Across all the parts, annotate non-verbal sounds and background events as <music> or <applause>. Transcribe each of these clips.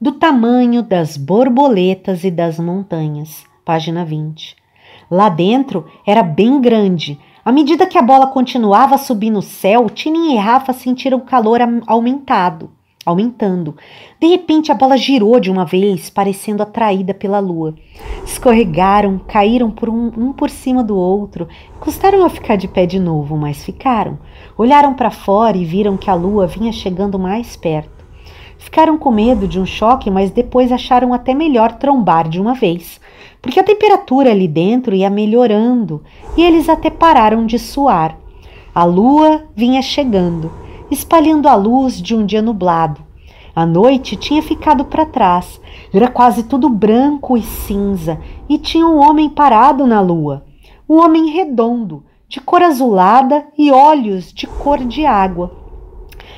do tamanho das borboletas e das montanhas. Página 20. Lá dentro era bem grande. À medida que a bola continuava a subir no céu, Tini e Rafa sentiram o calor aumentado, aumentando. De repente, a bola girou de uma vez, parecendo atraída pela lua. Escorregaram, caíram por um, um por cima do outro. Custaram a ficar de pé de novo, mas ficaram. Olharam para fora e viram que a lua vinha chegando mais perto. Ficaram com medo de um choque, mas depois acharam até melhor trombar de uma vez, porque a temperatura ali dentro ia melhorando e eles até pararam de suar. A lua vinha chegando, espalhando a luz de um dia nublado. A noite tinha ficado para trás, era quase tudo branco e cinza, e tinha um homem parado na lua. Um homem redondo, de cor azulada e olhos de cor de água.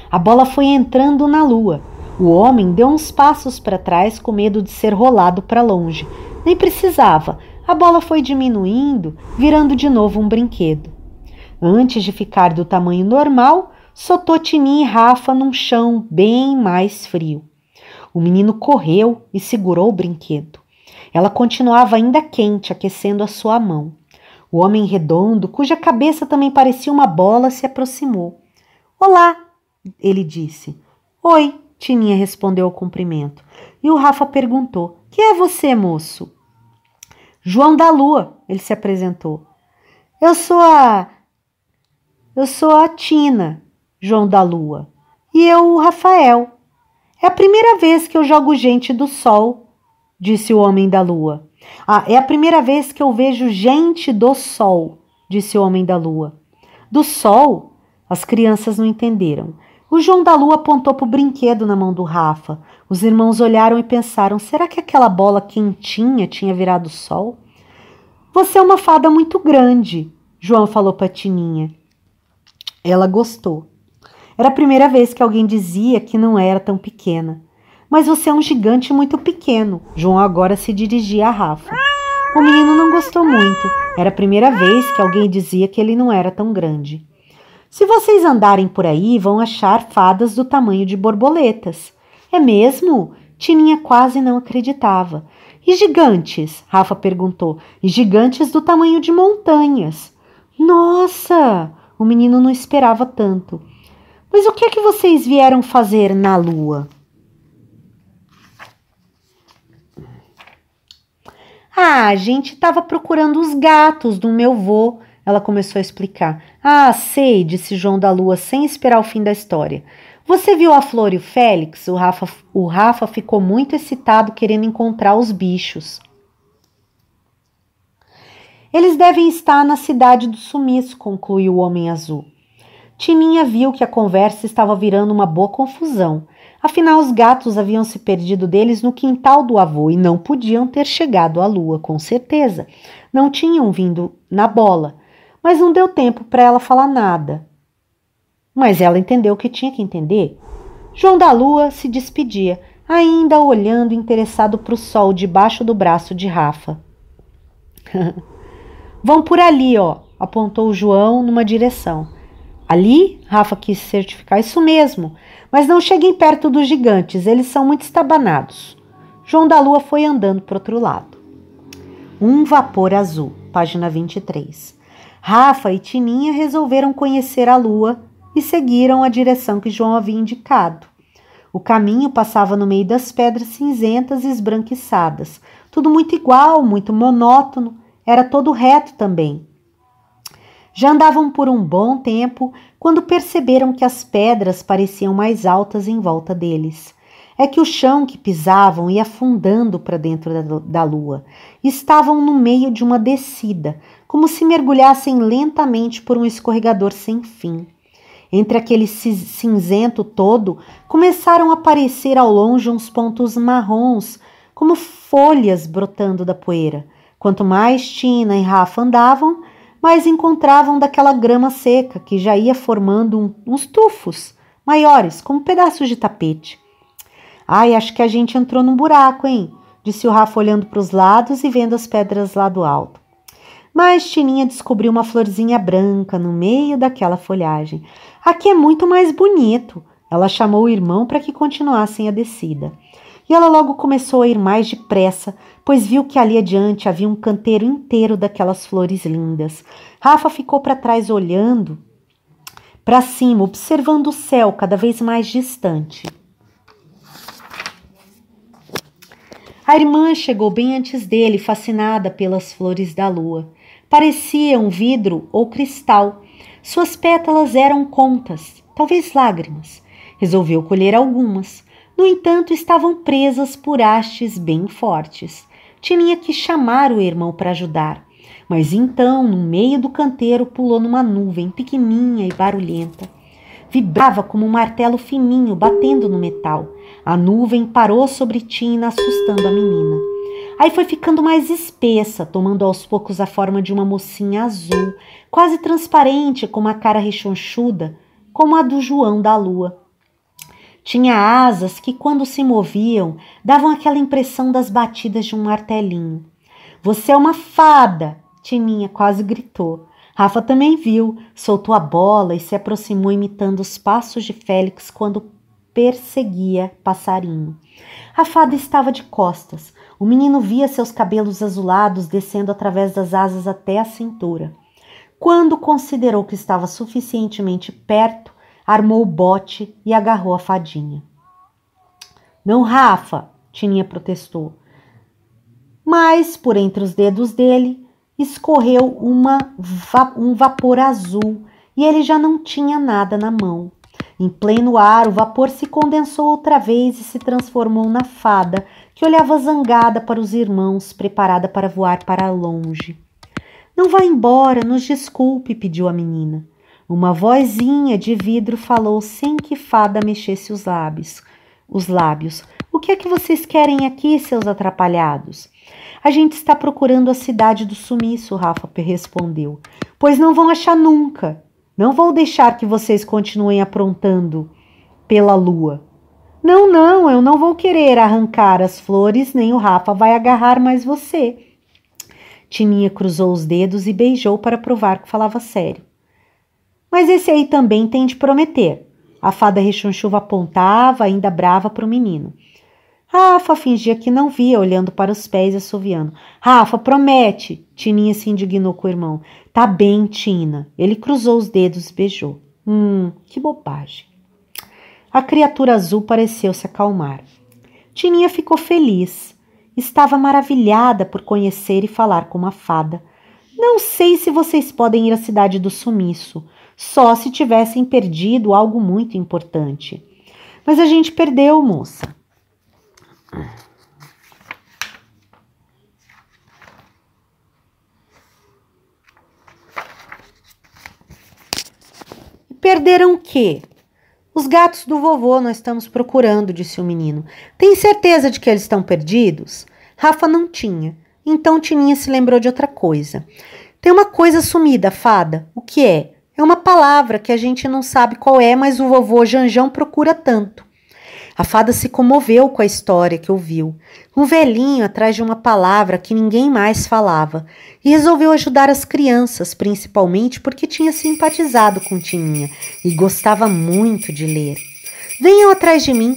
A bola foi entrando na lua o homem deu uns passos para trás com medo de ser rolado para longe. Nem precisava, a bola foi diminuindo, virando de novo um brinquedo. Antes de ficar do tamanho normal, soltou Tini e Rafa num chão bem mais frio. O menino correu e segurou o brinquedo. Ela continuava ainda quente, aquecendo a sua mão. O homem redondo, cuja cabeça também parecia uma bola, se aproximou. Olá, ele disse. Oi, Tininha respondeu ao cumprimento. E o Rafa perguntou: Quem é você, moço? João da Lua, ele se apresentou. Eu sou a. Eu sou a Tina, João da Lua. E eu, o Rafael. É a primeira vez que eu jogo gente do sol, disse o Homem da Lua. Ah, é a primeira vez que eu vejo gente do sol, disse o Homem da Lua. Do sol? As crianças não entenderam. O João da Lua apontou para o brinquedo na mão do Rafa. Os irmãos olharam e pensaram: será que aquela bola quentinha tinha virado sol? Você é uma fada muito grande, João falou para Tininha. Ela gostou. Era a primeira vez que alguém dizia que não era tão pequena. Mas você é um gigante muito pequeno. João agora se dirigia a Rafa. O menino não gostou muito. Era a primeira vez que alguém dizia que ele não era tão grande. Se vocês andarem por aí, vão achar fadas do tamanho de borboletas. É mesmo? Tininha quase não acreditava. E gigantes? Rafa perguntou. E gigantes do tamanho de montanhas. Nossa! O menino não esperava tanto. Mas o que é que vocês vieram fazer na lua? Ah, a gente estava procurando os gatos do meu vô. Ela começou a explicar. Ah, sei, disse João da Lua, sem esperar o fim da história. Você viu a Flor e o Félix? O Rafa, o Rafa ficou muito excitado querendo encontrar os bichos. Eles devem estar na cidade do sumiço, concluiu o Homem Azul. Tininha viu que a conversa estava virando uma boa confusão. Afinal, os gatos haviam se perdido deles no quintal do avô e não podiam ter chegado à lua, com certeza. Não tinham vindo na bola mas não deu tempo para ela falar nada. Mas ela entendeu o que tinha que entender. João da Lua se despedia, ainda olhando interessado para o sol debaixo do braço de Rafa. <laughs> Vão por ali, ó, apontou João numa direção. Ali, Rafa quis certificar isso mesmo, mas não cheguem perto dos gigantes, eles são muito estabanados. João da Lua foi andando para outro lado. Um vapor azul, página 23. Rafa e Tininha resolveram conhecer a lua e seguiram a direção que João havia indicado. O caminho passava no meio das pedras cinzentas e esbranquiçadas. Tudo muito igual, muito monótono, era todo reto também. Já andavam por um bom tempo quando perceberam que as pedras pareciam mais altas em volta deles. É que o chão que pisavam ia afundando para dentro da, da lua. Estavam no meio de uma descida, como se mergulhassem lentamente por um escorregador sem fim. Entre aquele cinzento todo, começaram a aparecer ao longe uns pontos marrons, como folhas brotando da poeira. Quanto mais Tina e Rafa andavam, mais encontravam daquela grama seca que já ia formando um, uns tufos maiores, como pedaços de tapete. Ai, acho que a gente entrou num buraco, hein? Disse o Rafa olhando para os lados e vendo as pedras lá do alto. Mas Tininha descobriu uma florzinha branca no meio daquela folhagem. Aqui é muito mais bonito. Ela chamou o irmão para que continuassem a descida. E ela logo começou a ir mais depressa, pois viu que ali adiante havia um canteiro inteiro daquelas flores lindas. Rafa ficou para trás olhando para cima, observando o céu cada vez mais distante. A irmã chegou bem antes dele, fascinada pelas flores da lua. Parecia um vidro ou cristal. Suas pétalas eram contas, talvez lágrimas. Resolveu colher algumas. No entanto, estavam presas por hastes bem fortes. Tinha que chamar o irmão para ajudar. Mas então, no meio do canteiro, pulou numa nuvem pequeninha e barulhenta. Vibrava como um martelo fininho batendo no metal. A nuvem parou sobre Tina, assustando a menina. Aí foi ficando mais espessa, tomando aos poucos a forma de uma mocinha azul, quase transparente, com uma cara rechonchuda, como a do João da Lua. Tinha asas que, quando se moviam, davam aquela impressão das batidas de um martelinho. Você é uma fada! Tininha quase gritou. Rafa também viu, soltou a bola e se aproximou imitando os passos de Félix quando perseguia passarinho. A fada estava de costas. O menino via seus cabelos azulados descendo através das asas até a cintura. Quando considerou que estava suficientemente perto, armou o bote e agarrou a fadinha. Não, Rafa, Tininha protestou. Mas, por entre os dedos dele, escorreu uma, um vapor azul e ele já não tinha nada na mão. Em pleno ar, o vapor se condensou outra vez e se transformou na fada, que olhava zangada para os irmãos, preparada para voar para longe. Não vá embora, nos desculpe, pediu a menina. Uma vozinha de vidro falou sem que fada mexesse os lábios. Os lábios. O que é que vocês querem aqui, seus atrapalhados? A gente está procurando a cidade do sumiço, Rafa respondeu. Pois não vão achar nunca. Não vou deixar que vocês continuem aprontando pela lua. Não, não, eu não vou querer arrancar as flores, nem o Rafa vai agarrar mais você. Tininha cruzou os dedos e beijou para provar que falava sério. Mas esse aí também tem de prometer. A fada rechonchuva apontava, ainda brava, para o menino. Rafa fingia que não via, olhando para os pés e assoviando. Rafa, promete! Tininha se indignou com o irmão. Tá bem, Tina. Ele cruzou os dedos e beijou. Hum, que bobagem. A criatura azul pareceu se acalmar. Tininha ficou feliz. Estava maravilhada por conhecer e falar com uma fada. Não sei se vocês podem ir à cidade do sumiço, só se tivessem perdido algo muito importante. Mas a gente perdeu, moça. E perderam o quê? Os gatos do vovô nós estamos procurando, disse o menino. Tem certeza de que eles estão perdidos? Rafa não tinha. Então Tininha se lembrou de outra coisa. Tem uma coisa sumida, fada. O que é? É uma palavra que a gente não sabe qual é, mas o vovô Janjão procura tanto. A fada se comoveu com a história que ouviu. Um velhinho atrás de uma palavra que ninguém mais falava e resolveu ajudar as crianças, principalmente porque tinha simpatizado com Tininha e gostava muito de ler. Venham atrás de mim.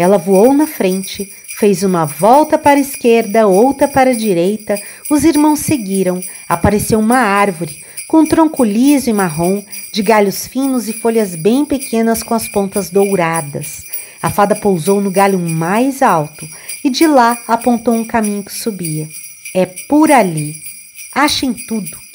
Ela voou na frente, fez uma volta para a esquerda, outra para a direita. Os irmãos seguiram. Apareceu uma árvore, com tronco liso e marrom, de galhos finos e folhas bem pequenas com as pontas douradas. A fada pousou no galho mais alto e de lá apontou um caminho que subia. É por ali. Achem tudo.